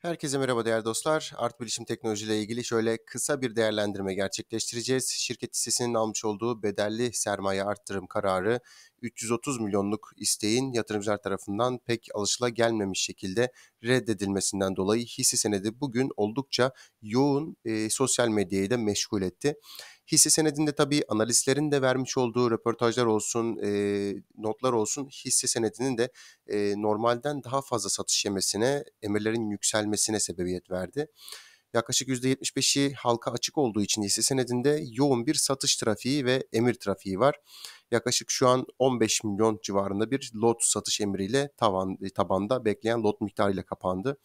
Herkese merhaba değerli dostlar. Art Bilişim Teknoloji ile ilgili şöyle kısa bir değerlendirme gerçekleştireceğiz. Şirket hissesinin almış olduğu bedelli sermaye arttırım kararı 330 milyonluk isteğin yatırımcılar tarafından pek alışıla gelmemiş şekilde reddedilmesinden dolayı hisse senedi bugün oldukça yoğun e, sosyal medyayı da meşgul etti. Hisse senedinde tabii analistlerin de vermiş olduğu röportajlar olsun, e, notlar olsun hisse senedinin de e, normalden daha fazla satış yemesine, emirlerin yükselmesine sebebiyet verdi. Yaklaşık %75'i halka açık olduğu için hisse senedinde yoğun bir satış trafiği ve emir trafiği var. Yaklaşık şu an 15 milyon civarında bir lot satış emriyle tavan, tabanda bekleyen lot miktarıyla kapandı.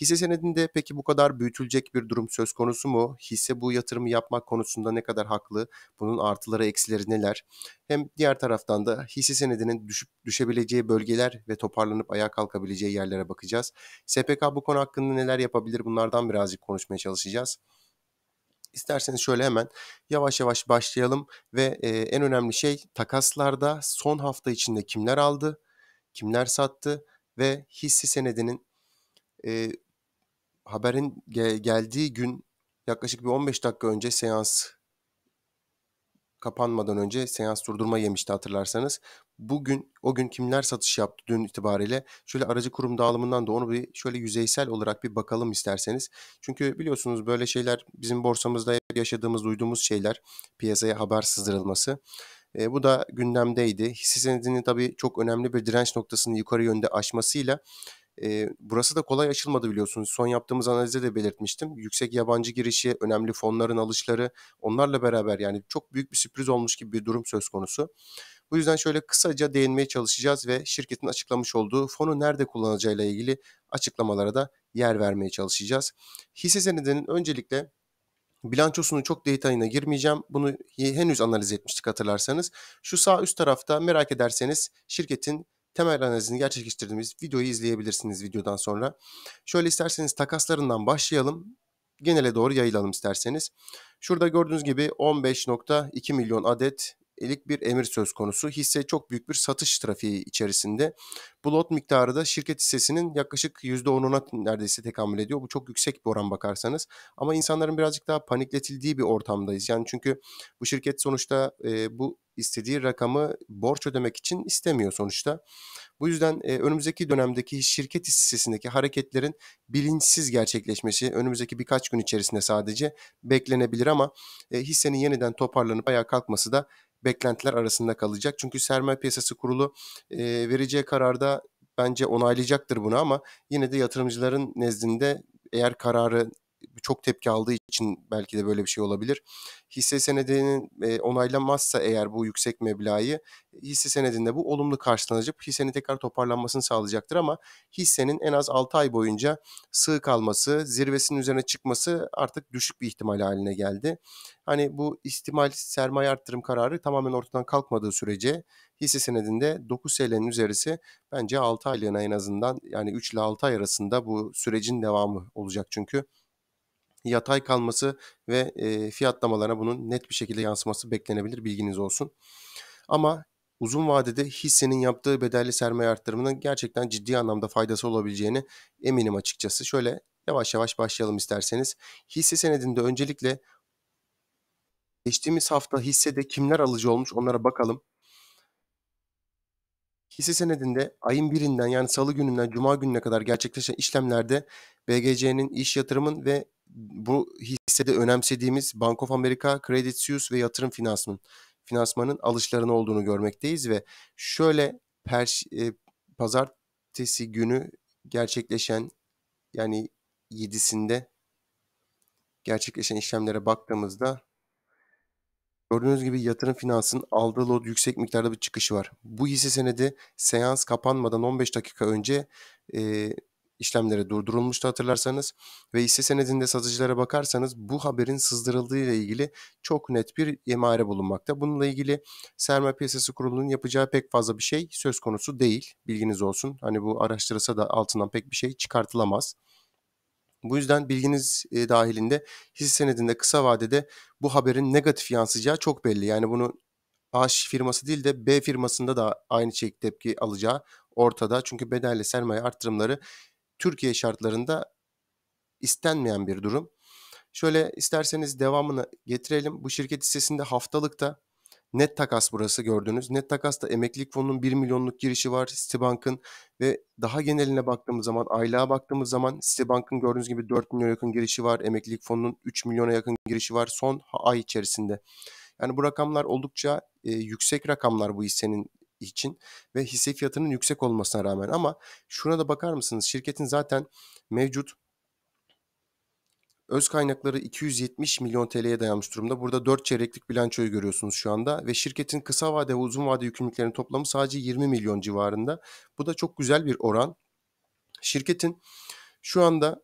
Hisse senedinde peki bu kadar büyütülecek bir durum söz konusu mu? Hisse bu yatırımı yapmak konusunda ne kadar haklı? Bunun artıları eksileri neler? Hem diğer taraftan da hisse senedinin düşüp düşebileceği bölgeler ve toparlanıp ayağa kalkabileceği yerlere bakacağız. SPK bu konu hakkında neler yapabilir? Bunlardan birazcık konuşmaya çalışacağız. İsterseniz şöyle hemen yavaş yavaş başlayalım ve e, en önemli şey takaslarda son hafta içinde kimler aldı, kimler sattı ve hisse senedinin e, haberin geldiği gün yaklaşık bir 15 dakika önce seans kapanmadan önce seans durdurma yemişti hatırlarsanız. Bugün o gün kimler satış yaptı dün itibariyle şöyle aracı kurum dağılımından da onu bir şöyle yüzeysel olarak bir bakalım isterseniz. Çünkü biliyorsunuz böyle şeyler bizim borsamızda yaşadığımız duyduğumuz şeyler piyasaya haber sızdırılması. E, bu da gündemdeydi. Hisse senedinin tabii çok önemli bir direnç noktasını yukarı yönde aşmasıyla e, burası da kolay açılmadı biliyorsunuz. Son yaptığımız analize de belirtmiştim. Yüksek yabancı girişi, önemli fonların alışları onlarla beraber yani çok büyük bir sürpriz olmuş gibi bir durum söz konusu. Bu yüzden şöyle kısaca değinmeye çalışacağız ve şirketin açıklamış olduğu fonu nerede kullanacağıyla ilgili açıklamalara da yer vermeye çalışacağız. Hisse senedinin öncelikle Bilançosunu çok detayına girmeyeceğim. Bunu henüz analiz etmiştik hatırlarsanız. Şu sağ üst tarafta merak ederseniz şirketin temel analizini gerçekleştirdiğimiz videoyu izleyebilirsiniz videodan sonra. Şöyle isterseniz takaslarından başlayalım. Genele doğru yayılalım isterseniz. Şurada gördüğünüz gibi 15.2 milyon adet lik bir emir söz konusu. Hisse çok büyük bir satış trafiği içerisinde. Bu lot miktarı da şirket hissesinin yaklaşık %10'una neredeyse tekamül ediyor. Bu çok yüksek bir oran bakarsanız. Ama insanların birazcık daha panikletildiği bir ortamdayız. Yani çünkü bu şirket sonuçta e, bu istediği rakamı borç ödemek için istemiyor sonuçta. Bu yüzden e, önümüzdeki dönemdeki şirket hissesindeki hareketlerin bilinçsiz gerçekleşmesi önümüzdeki birkaç gün içerisinde sadece beklenebilir ama e, hissenin yeniden toparlanıp ayağa kalkması da beklentiler arasında kalacak. Çünkü sermaye piyasası kurulu e, vereceği kararda bence onaylayacaktır bunu ama yine de yatırımcıların nezdinde eğer kararı çok tepki aldığı için belki de böyle bir şey olabilir. Hisse senedinin e, onaylanmazsa eğer bu yüksek meblağı hisse senedinde bu olumlu karşılanacak hissenin tekrar toparlanmasını sağlayacaktır ama hissenin en az 6 ay boyunca sığ kalması, zirvesinin üzerine çıkması artık düşük bir ihtimal haline geldi. Hani bu ihtimal sermaye arttırım kararı tamamen ortadan kalkmadığı sürece hisse senedinde 9 TL'nin üzerisi bence 6 aylığına en azından yani 3 ile 6 ay arasında bu sürecin devamı olacak çünkü yatay kalması ve e, fiyatlamalara bunun net bir şekilde yansıması beklenebilir bilginiz olsun. Ama uzun vadede hissenin yaptığı bedelli sermaye arttırımının gerçekten ciddi anlamda faydası olabileceğini eminim açıkçası. Şöyle yavaş yavaş başlayalım isterseniz. Hisse senedinde öncelikle geçtiğimiz hafta hissede kimler alıcı olmuş onlara bakalım hisse senedinde ayın birinden yani salı gününden cuma gününe kadar gerçekleşen işlemlerde BGC'nin iş yatırımın ve bu hissede önemsediğimiz Bank of America, Credit Suisse ve yatırım finansının finansmanın alışlarını olduğunu görmekteyiz ve şöyle per, e, pazartesi günü gerçekleşen yani 7'sinde gerçekleşen işlemlere baktığımızda Gördüğünüz gibi yatırım finansın aldığı lot yüksek miktarda bir çıkışı var. Bu hisse senedi seans kapanmadan 15 dakika önce e, işlemleri durdurulmuştu hatırlarsanız ve hisse senedinde satıcılara bakarsanız bu haberin sızdırıldığı ile ilgili çok net bir emare bulunmakta. Bununla ilgili Serma Piyasası Kurulu'nun yapacağı pek fazla bir şey söz konusu değil. Bilginiz olsun. Hani bu araştırılsa da altından pek bir şey çıkartılamaz. Bu yüzden bilginiz e, dahilinde hisse senedinde kısa vadede bu haberin negatif yansıyacağı çok belli. Yani bunu A firması değil de B firmasında da aynı şey tepki alacağı ortada. Çünkü bedelli sermaye arttırımları Türkiye şartlarında istenmeyen bir durum. Şöyle isterseniz devamını getirelim. Bu şirket hissesinde haftalıkta Net takas burası gördüğünüz. Net takasta emeklilik fonunun 1 milyonluk girişi var Citibank'ın ve daha geneline baktığımız zaman, aylığa baktığımız zaman Citibank'ın gördüğünüz gibi 4 milyon yakın girişi var. Emeklilik fonunun 3 milyona yakın girişi var son ay içerisinde. Yani bu rakamlar oldukça e, yüksek rakamlar bu hissenin için ve hisse fiyatının yüksek olmasına rağmen ama şuna da bakar mısınız? Şirketin zaten mevcut Öz kaynakları 270 milyon TL'ye dayanmış durumda. Burada 4 çeyreklik bilançoyu görüyorsunuz şu anda ve şirketin kısa vade ve uzun vade yükümlülüklerinin toplamı sadece 20 milyon civarında. Bu da çok güzel bir oran. Şirketin şu anda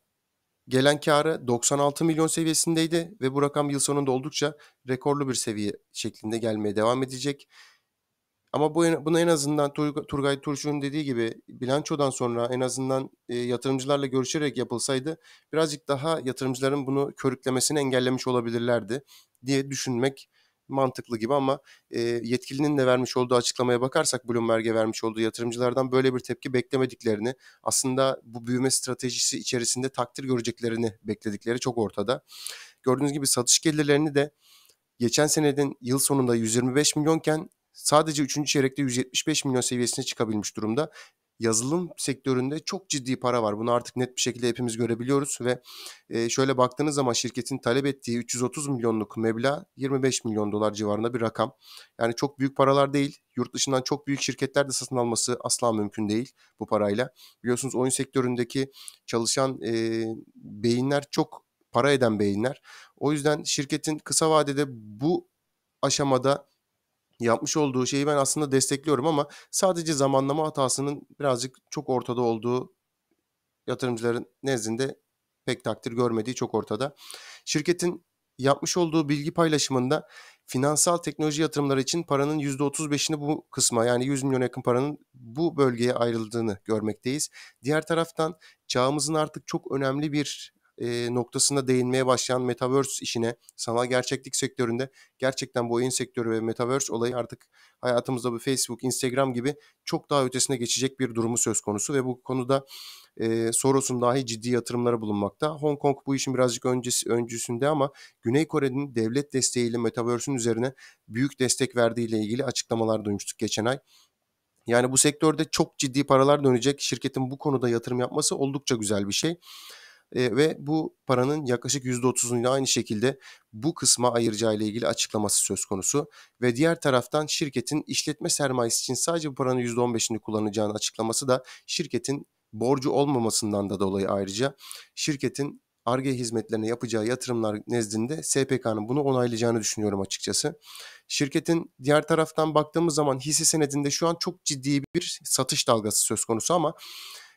gelen karı 96 milyon seviyesindeydi ve bu rakam yıl sonunda oldukça rekorlu bir seviye şeklinde gelmeye devam edecek. Ama bu buna en azından Turgay Turşu'nun dediği gibi bilançodan sonra en azından e, yatırımcılarla görüşerek yapılsaydı birazcık daha yatırımcıların bunu körüklemesini engellemiş olabilirlerdi diye düşünmek mantıklı gibi ama e, yetkilinin de vermiş olduğu açıklamaya bakarsak Bloomberg'e vermiş olduğu yatırımcılardan böyle bir tepki beklemediklerini aslında bu büyüme stratejisi içerisinde takdir göreceklerini bekledikleri çok ortada. Gördüğünüz gibi satış gelirlerini de geçen senenin yıl sonunda 125 milyonken sadece 3. çeyrekte 175 milyon seviyesine çıkabilmiş durumda. Yazılım sektöründe çok ciddi para var. Bunu artık net bir şekilde hepimiz görebiliyoruz ve e, şöyle baktığınız zaman şirketin talep ettiği 330 milyonluk meblağ 25 milyon dolar civarında bir rakam. Yani çok büyük paralar değil. Yurt dışından çok büyük şirketler de satın alması asla mümkün değil bu parayla. Biliyorsunuz oyun sektöründeki çalışan e, beyinler çok para eden beyinler. O yüzden şirketin kısa vadede bu aşamada yapmış olduğu şeyi ben aslında destekliyorum ama sadece zamanlama hatasının birazcık çok ortada olduğu yatırımcıların nezdinde pek takdir görmediği çok ortada. Şirketin yapmış olduğu bilgi paylaşımında finansal teknoloji yatırımları için paranın %35'ini bu kısma yani 100 milyon yakın paranın bu bölgeye ayrıldığını görmekteyiz. Diğer taraftan çağımızın artık çok önemli bir e, noktasında değinmeye başlayan metaverse işine, sanal gerçeklik sektöründe gerçekten bu oyun sektörü ve metaverse olayı artık hayatımızda bu Facebook, Instagram gibi çok daha ötesine geçecek bir durumu söz konusu ve bu konuda e, Soros'un dahi ciddi yatırımları bulunmakta. Hong Kong bu işin birazcık öncesi, öncüsünde ama Güney Kore'nin devlet desteğiyle Metaverse'ün üzerine büyük destek verdiğiyle ilgili açıklamalar duymuştuk geçen ay. Yani bu sektörde çok ciddi paralar dönecek. Şirketin bu konuda yatırım yapması oldukça güzel bir şey. E, ve bu paranın yaklaşık %30'unu aynı şekilde bu kısma ayıracağı ile ilgili açıklaması söz konusu. Ve diğer taraftan şirketin işletme sermayesi için sadece bu paranın %15'ini kullanacağını açıklaması da şirketin borcu olmamasından da dolayı ayrıca şirketin ARGE hizmetlerine yapacağı yatırımlar nezdinde SPK'nın bunu onaylayacağını düşünüyorum açıkçası. Şirketin diğer taraftan baktığımız zaman hisse senedinde şu an çok ciddi bir satış dalgası söz konusu ama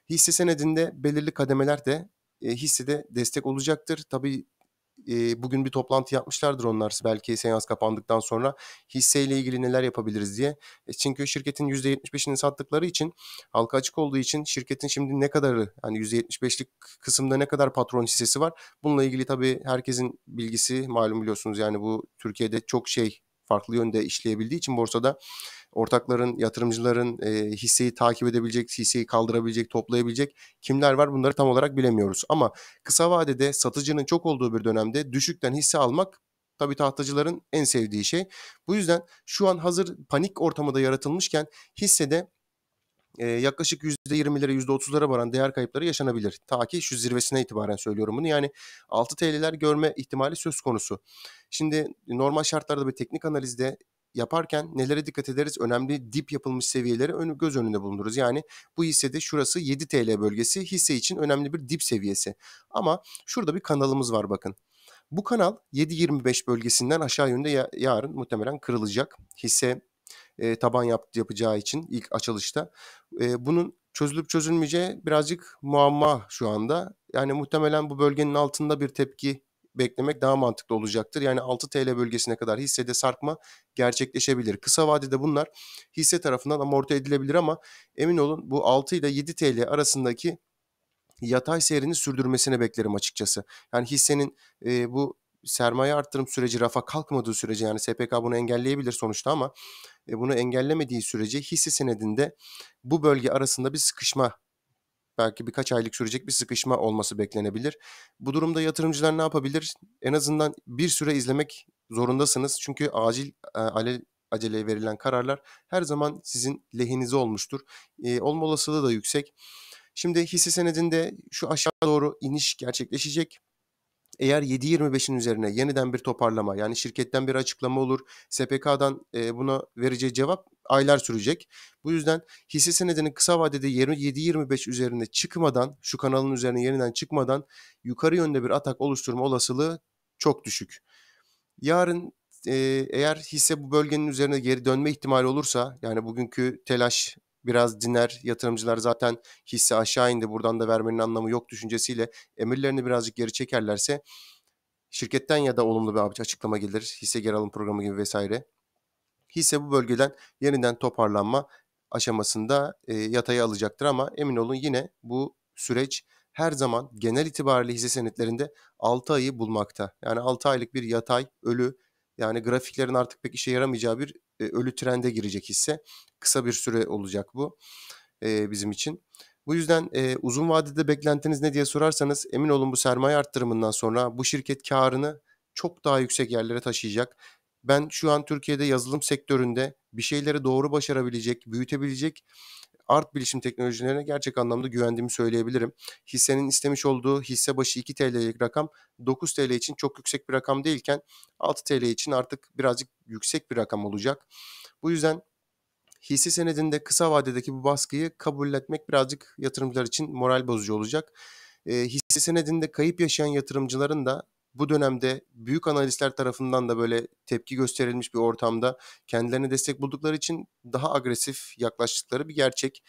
hisse senedinde belirli kademeler de e, hissede destek olacaktır. Tabii e, bugün bir toplantı yapmışlardır onlar belki seans kapandıktan sonra hisseyle ilgili neler yapabiliriz diye. E, çünkü şirketin %75'ini sattıkları için halka açık olduğu için şirketin şimdi ne kadarı yani %75'lik kısımda ne kadar patron hissesi var bununla ilgili tabii herkesin bilgisi malum biliyorsunuz yani bu Türkiye'de çok şey farklı yönde işleyebildiği için borsada ortakların, yatırımcıların e, hisseyi takip edebilecek, hisseyi kaldırabilecek, toplayabilecek kimler var bunları tam olarak bilemiyoruz. Ama kısa vadede satıcının çok olduğu bir dönemde düşükten hisse almak tabii tahtacıların en sevdiği şey. Bu yüzden şu an hazır panik ortamı da yaratılmışken hissede e, yaklaşık %20'lere %30'lara varan değer kayıpları yaşanabilir. Ta ki şu zirvesine itibaren söylüyorum bunu. Yani 6 TL'ler görme ihtimali söz konusu. Şimdi normal şartlarda bir teknik analizde yaparken nelere dikkat ederiz? Önemli dip yapılmış seviyeleri ön, göz önünde bulunduruz. Yani bu hissede şurası 7 TL bölgesi hisse için önemli bir dip seviyesi. Ama şurada bir kanalımız var bakın. Bu kanal 7.25 bölgesinden aşağı yönde ya, yarın muhtemelen kırılacak. Hisse e, taban yap, yapacağı için ilk açılışta. E, bunun çözülüp çözülmeyeceği birazcık muamma şu anda. Yani muhtemelen bu bölgenin altında bir tepki beklemek daha mantıklı olacaktır. Yani 6 TL bölgesine kadar hissede sarkma gerçekleşebilir. Kısa vadede bunlar hisse tarafından amorti edilebilir ama emin olun bu 6 ile 7 TL arasındaki yatay seyrini sürdürmesini beklerim açıkçası. Yani hissenin e, bu sermaye arttırım süreci rafa kalkmadığı sürece yani SPK bunu engelleyebilir sonuçta ama e, bunu engellemediği sürece hisse senedinde bu bölge arasında bir sıkışma belki birkaç aylık sürecek bir sıkışma olması beklenebilir. Bu durumda yatırımcılar ne yapabilir? En azından bir süre izlemek zorundasınız. Çünkü acil e, ale, verilen kararlar her zaman sizin lehinize olmuştur. E, olma olasılığı da yüksek. Şimdi hisse senedinde şu aşağı doğru iniş gerçekleşecek. Eğer 7.25'in üzerine yeniden bir toparlama yani şirketten bir açıklama olur. SPK'dan e, buna vereceği cevap aylar sürecek. Bu yüzden hisse senedinin kısa vadede 7.25 üzerine çıkmadan şu kanalın üzerine yeniden çıkmadan yukarı yönde bir atak oluşturma olasılığı çok düşük. Yarın e, eğer hisse bu bölgenin üzerine geri dönme ihtimali olursa yani bugünkü telaş biraz diner. Yatırımcılar zaten hisse aşağı indi buradan da vermenin anlamı yok düşüncesiyle emirlerini birazcık geri çekerlerse şirketten ya da olumlu bir açıklama gelir. Hisse geri alım programı gibi vesaire. Hisse bu bölgeden yeniden toparlanma aşamasında e, yataya alacaktır ama emin olun yine bu süreç her zaman genel itibariyle hisse senetlerinde 6 ayı bulmakta. Yani 6 aylık bir yatay, ölü yani grafiklerin artık pek işe yaramayacağı bir e, ölü trende girecek hisse. Kısa bir süre olacak bu e, bizim için. Bu yüzden e, uzun vadede beklentiniz ne diye sorarsanız emin olun bu sermaye arttırımından sonra bu şirket karını çok daha yüksek yerlere taşıyacak. Ben şu an Türkiye'de yazılım sektöründe bir şeyleri doğru başarabilecek, büyütebilecek art bilişim teknolojilerine gerçek anlamda güvendiğimi söyleyebilirim. Hissenin istemiş olduğu hisse başı 2 TL'lik rakam 9 TL için çok yüksek bir rakam değilken 6 TL için artık birazcık yüksek bir rakam olacak. Bu yüzden hisse senedinde kısa vadedeki bu baskıyı kabul etmek birazcık yatırımcılar için moral bozucu olacak. E, hisse senedinde kayıp yaşayan yatırımcıların da bu dönemde büyük analistler tarafından da böyle tepki gösterilmiş bir ortamda kendilerine destek buldukları için daha agresif yaklaştıkları bir gerçek.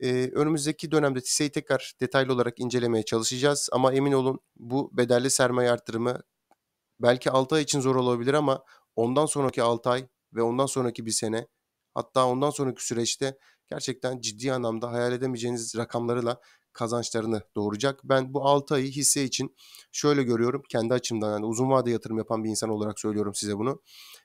Ee, önümüzdeki dönemde TİSE'yi tekrar detaylı olarak incelemeye çalışacağız ama emin olun bu bedelli sermaye artırımı belki 6 ay için zor olabilir ama ondan sonraki 6 ay ve ondan sonraki bir sene hatta ondan sonraki süreçte gerçekten ciddi anlamda hayal edemeyeceğiniz rakamlarla kazançlarını doğuracak. Ben bu 6 ayı hisse için şöyle görüyorum. Kendi açımdan yani uzun vade yatırım yapan bir insan olarak söylüyorum size bunu.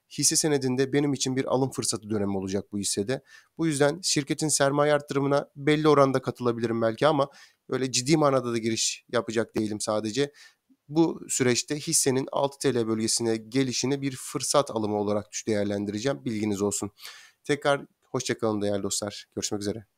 Hisse senedinde benim için bir alım fırsatı dönemi olacak bu hissede. Bu yüzden şirketin sermaye arttırımına belli oranda katılabilirim belki ama öyle ciddi manada da giriş yapacak değilim sadece bu süreçte hissenin 6 TL bölgesine gelişini bir fırsat alımı olarak değerlendireceğim. Bilginiz olsun. Tekrar hoşçakalın değerli dostlar. Görüşmek üzere.